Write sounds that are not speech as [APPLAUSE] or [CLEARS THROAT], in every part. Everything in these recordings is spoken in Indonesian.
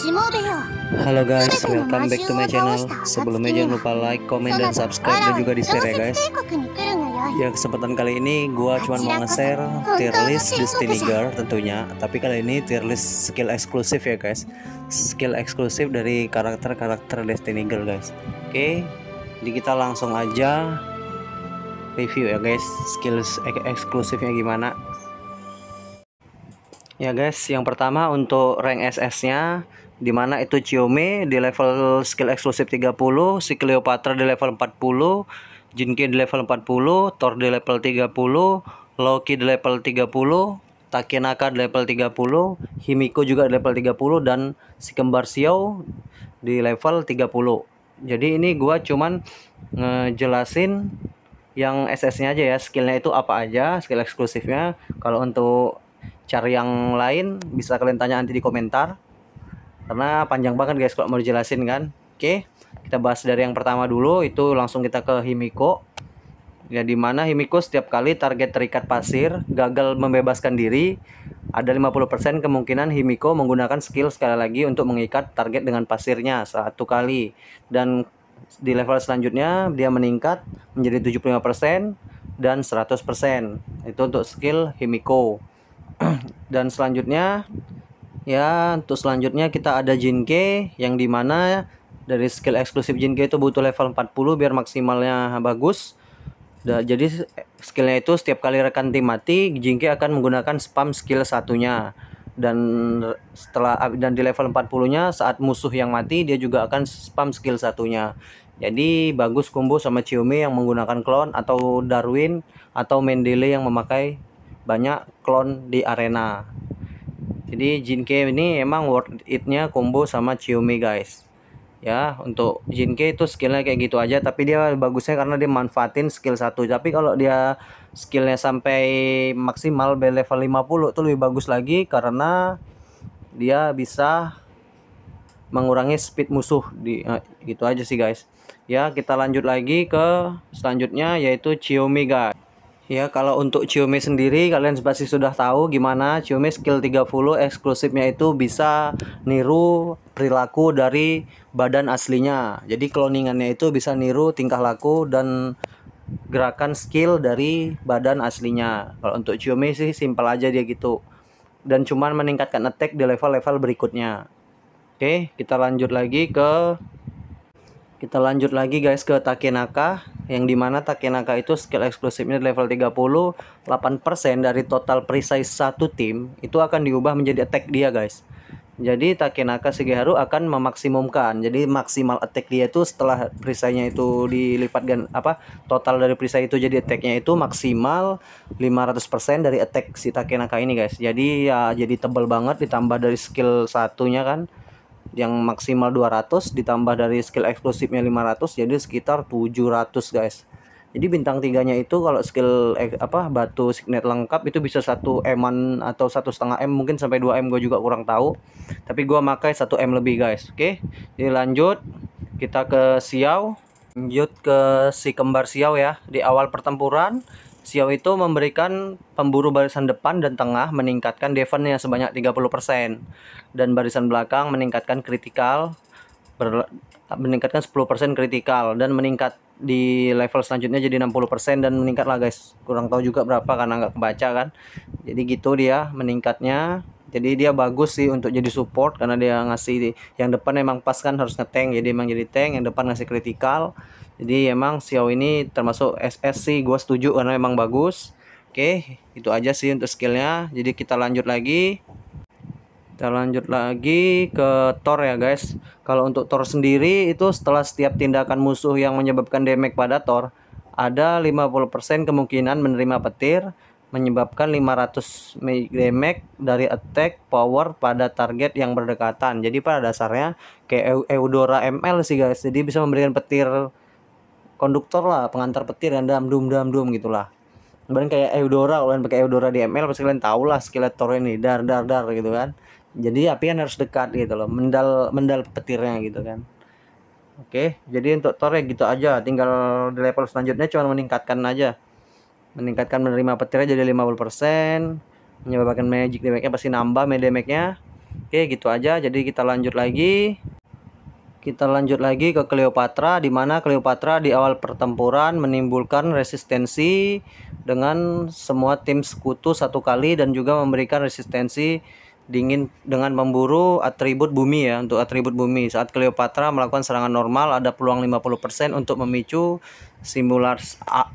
Halo guys, welcome back to my channel Sebelumnya jangan lupa like, comment, dan subscribe Dan juga di share ya guys Ya kesempatan kali ini gue cuma mau nge-share tier list Destiny Girl tentunya Tapi kali ini tier list skill eksklusif ya guys Skill eksklusif dari karakter-karakter Destiny Girl guys Oke, jadi kita langsung aja review ya guys Skill ek eksklusifnya gimana Ya guys, yang pertama untuk rank SS-nya dimana itu xiaomi di level skill eksklusif 30 si Cleopatra di level 40 Jinke di level 40 Thor di level 30 Loki di level 30 Takenaka di level 30 Himiko juga di level 30 dan si kembar Xiao di level 30 jadi ini gua cuman ngejelasin yang SS-nya aja ya skillnya itu apa aja skill eksklusifnya kalau untuk cari yang lain bisa kalian tanya nanti di komentar karena panjang banget guys kalau mau dijelasin kan oke kita bahas dari yang pertama dulu itu langsung kita ke Himiko ya dimana Himiko setiap kali target terikat pasir gagal membebaskan diri ada 50% kemungkinan Himiko menggunakan skill sekali lagi untuk mengikat target dengan pasirnya satu kali dan di level selanjutnya dia meningkat menjadi 75% dan 100% itu untuk skill Himiko [CLEARS THROAT] dan selanjutnya ya untuk selanjutnya kita ada Jinke yang dimana dari skill eksklusif Jinke itu butuh level 40 biar maksimalnya bagus Dan jadi skillnya itu setiap kali rekan tim mati Jinke akan menggunakan spam skill satunya dan setelah dan di level 40-nya saat musuh yang mati dia juga akan spam skill satunya. Jadi bagus kumbu sama Xiaomi yang menggunakan klon atau Darwin atau Mendele yang memakai banyak klon di arena jadi Jinke ini emang worth it-nya combo sama Xiaomi guys ya untuk Jinke itu skillnya kayak gitu aja tapi dia bagusnya karena dia manfaatin skill satu tapi kalau dia skillnya sampai maksimal by level 50 itu lebih bagus lagi karena dia bisa mengurangi speed musuh di eh, gitu aja sih guys ya kita lanjut lagi ke selanjutnya yaitu Xiaomi guys Ya, kalau untuk Xiaomi sendiri kalian pasti sudah tahu gimana Xiaomi Skill 30 eksklusifnya itu bisa niru perilaku dari badan aslinya. Jadi kloningannya itu bisa niru tingkah laku dan gerakan skill dari badan aslinya. Kalau untuk Xiaomi sih simpel aja dia gitu. Dan cuman meningkatkan attack di level-level berikutnya. Oke, kita lanjut lagi ke kita lanjut lagi guys ke Takenaka yang dimana Takenaka itu skill eksklusifnya level 30 8% dari total precise satu tim itu akan diubah menjadi attack dia guys jadi Takenaka Shigeharu akan memaksimumkan jadi maksimal attack dia itu setelah perisainya itu dilipat gan apa total dari perisai itu jadi attacknya itu maksimal 500% dari attack si Takenaka ini guys jadi ya jadi tebal banget ditambah dari skill satunya kan yang maksimal 200 ditambah dari skill eksklusifnya 500 jadi sekitar 700 guys jadi bintang tiganya itu kalau skill eh, apa batu signet lengkap itu bisa satu eman atau satu setengah m mungkin sampai 2 m gue juga kurang tahu tapi gue makai satu m lebih guys oke okay? lanjut kita ke siau lanjut ke si kembar siau ya di awal pertempuran Xiao itu memberikan pemburu barisan depan dan tengah meningkatkan defense-nya sebanyak 30% dan barisan belakang meningkatkan kritikal meningkatkan 10% kritikal dan meningkat di level selanjutnya jadi 60% dan meningkat lah guys kurang tahu juga berapa karena nggak kebaca kan jadi gitu dia meningkatnya jadi dia bagus sih untuk jadi support karena dia ngasih yang depan emang pas kan harus ngeteng jadi emang jadi tank yang depan ngasih kritikal jadi emang Xiao ini termasuk SSC gue setuju karena emang bagus oke itu aja sih untuk skillnya jadi kita lanjut lagi kita lanjut lagi ke Thor ya guys kalau untuk Thor sendiri itu setelah setiap tindakan musuh yang menyebabkan damage pada Thor ada 50% kemungkinan menerima petir menyebabkan 500 damage dari attack power pada target yang berdekatan jadi pada dasarnya kayak Eudora ML sih guys jadi bisa memberikan petir konduktor lah pengantar petir yang dam dum dam dum gitulah kemudian kayak Eudora kalian pakai Eudora di ML pasti kalian tahu lah skeletor ini dar dar dar gitu kan jadi api kan harus dekat gitu loh mendal mendal petirnya gitu kan Oke, jadi untuk Torek ya gitu aja, tinggal di level selanjutnya cuma meningkatkan aja. Meningkatkan menerima petirnya jadi 50%, menyebabkan magic damage-nya pasti nambah damage-nya. Oke, gitu aja. Jadi kita lanjut lagi. Kita lanjut lagi ke Cleopatra di mana Cleopatra di awal pertempuran menimbulkan resistensi dengan semua tim sekutu satu kali dan juga memberikan resistensi dingin dengan memburu atribut bumi ya untuk atribut bumi. Saat Cleopatra melakukan serangan normal ada peluang 50% untuk memicu simular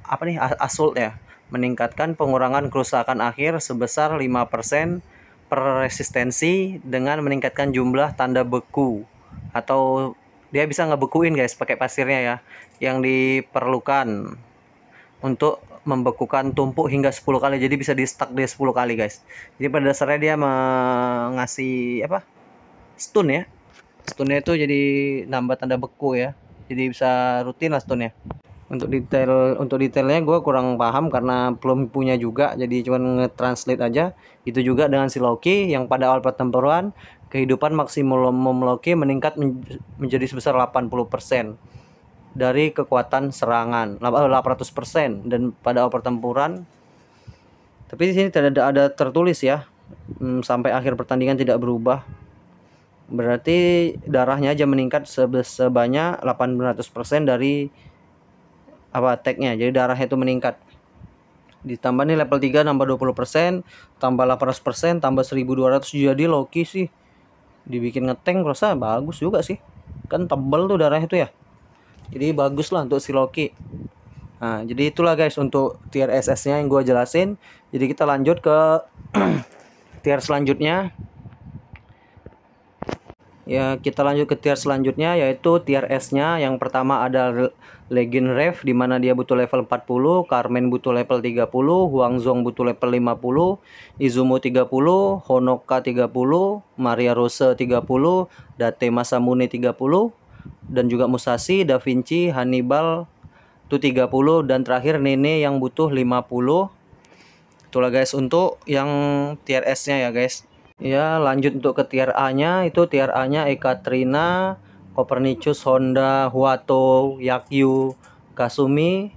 apa nih assault ya, meningkatkan pengurangan kerusakan akhir sebesar 5% per resistensi dengan meningkatkan jumlah tanda beku atau dia bisa ngebekuin guys pakai pasirnya ya yang diperlukan untuk membekukan tumpuk hingga 10 kali jadi bisa di stuck dia 10 kali guys jadi pada dasarnya dia mengasih apa stun ya stunnya itu jadi nambah tanda beku ya jadi bisa rutin lah stunnya untuk detail untuk detailnya gue kurang paham karena belum punya juga jadi cuman nge-translate aja itu juga dengan si Loki yang pada awal pertempuran kehidupan maksimum Loki meningkat menjadi sebesar 80% dari kekuatan serangan 800% eh, dan pada awal pertempuran tapi di sini tidak ada, ada tertulis ya hmm, sampai akhir pertandingan tidak berubah berarti darahnya aja meningkat sebanyak 800% dari apa tagnya jadi darahnya itu meningkat ditambah nih level 3 nambah 20% tambah 800% tambah 1200 jadi Loki sih dibikin ngeteng rasa bagus juga sih kan tebel tuh darahnya itu ya jadi bagus lah untuk si Loki nah jadi itulah guys untuk tier SS nya yang gue jelasin jadi kita lanjut ke [CLEARS THROAT] tier selanjutnya ya kita lanjut ke tier selanjutnya yaitu tier S-nya. Yang pertama ada Legend Rev di mana dia butuh level 40, Carmen butuh level 30, Huang Zhong butuh level 50, Izumo 30, Honoka 30, Maria Rose 30, Date Masamune 30 dan juga Musashi, Da Vinci, Hannibal itu 30 dan terakhir Nene yang butuh 50. Itulah guys untuk yang tier S-nya ya guys. Ya, lanjut untuk ke tier A-nya itu tier A-nya Ekaterina, Copernicus, Honda, Huato, Yakyu, Kasumi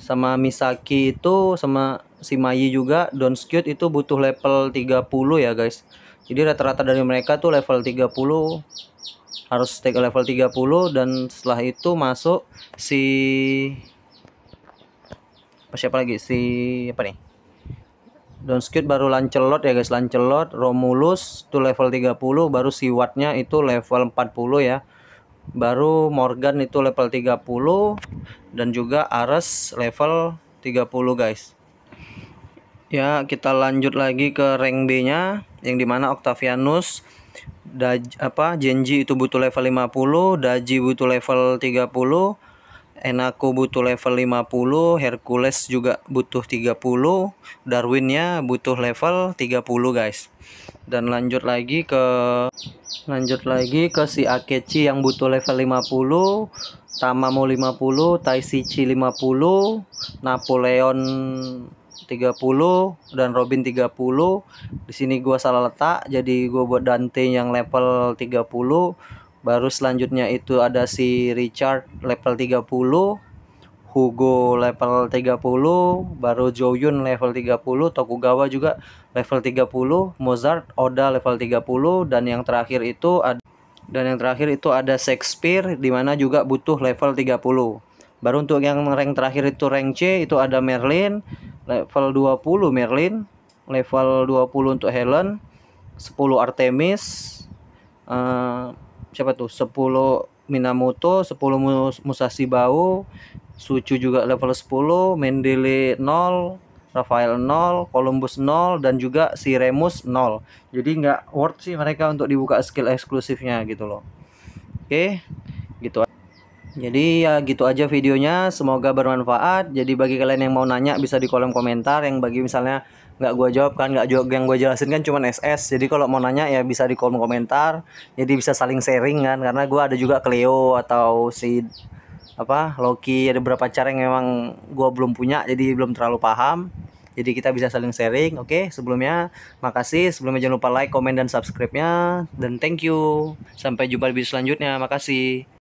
sama Misaki itu sama si Mayi juga Donskut itu butuh level 30 ya guys. Jadi rata-rata dari mereka tuh level 30 harus take level 30 dan setelah itu masuk si siapa lagi si apa nih? Downscute baru Lancelot ya guys, Lancelot, Romulus itu level 30, baru Siwatnya itu level 40 ya. Baru Morgan itu level 30 dan juga Ares level 30 guys. Ya, kita lanjut lagi ke rank B-nya yang dimana Octavianus Daj, apa Genji itu butuh level 50, Daji butuh level 30, Enako butuh level 50, Hercules juga butuh 30, Darwinnya butuh level 30 guys. Dan lanjut lagi ke lanjut lagi ke si Akechi yang butuh level 50, Tamamo 50, Taisichi 50, Napoleon 30 dan Robin 30. Di sini gua salah letak jadi gua buat Dante yang level 30 baru selanjutnya itu ada si Richard level 30 Hugo level 30, baru Joyun level 30, Tokugawa juga level 30, Mozart, Oda level 30 dan yang terakhir itu ada dan yang terakhir itu ada Shakespeare dimana juga butuh level 30. Baru untuk yang rank terakhir itu rank C itu ada Merlin level 20 Merlin, level 20 untuk Helen, 10 Artemis, uh, siapa tuh 10 Minamoto 10 Musashi Bau Sucu juga level 10 Mendele 0 Rafael 0, Columbus 0 dan juga si Remus 0. Jadi nggak worth sih mereka untuk dibuka skill eksklusifnya gitu loh. Oke, gitu. Jadi ya gitu aja videonya, semoga bermanfaat. Jadi bagi kalian yang mau nanya bisa di kolom komentar, yang bagi misalnya nggak gue jawab kan nggak jawab yang gue jelasin kan cuman SS jadi kalau mau nanya ya bisa di kolom komentar jadi bisa saling sharing kan karena gue ada juga Cleo atau si apa Loki ada beberapa cara yang memang gue belum punya jadi belum terlalu paham jadi kita bisa saling sharing oke okay, sebelumnya makasih sebelumnya jangan lupa like komen dan subscribe nya dan thank you sampai jumpa di video selanjutnya makasih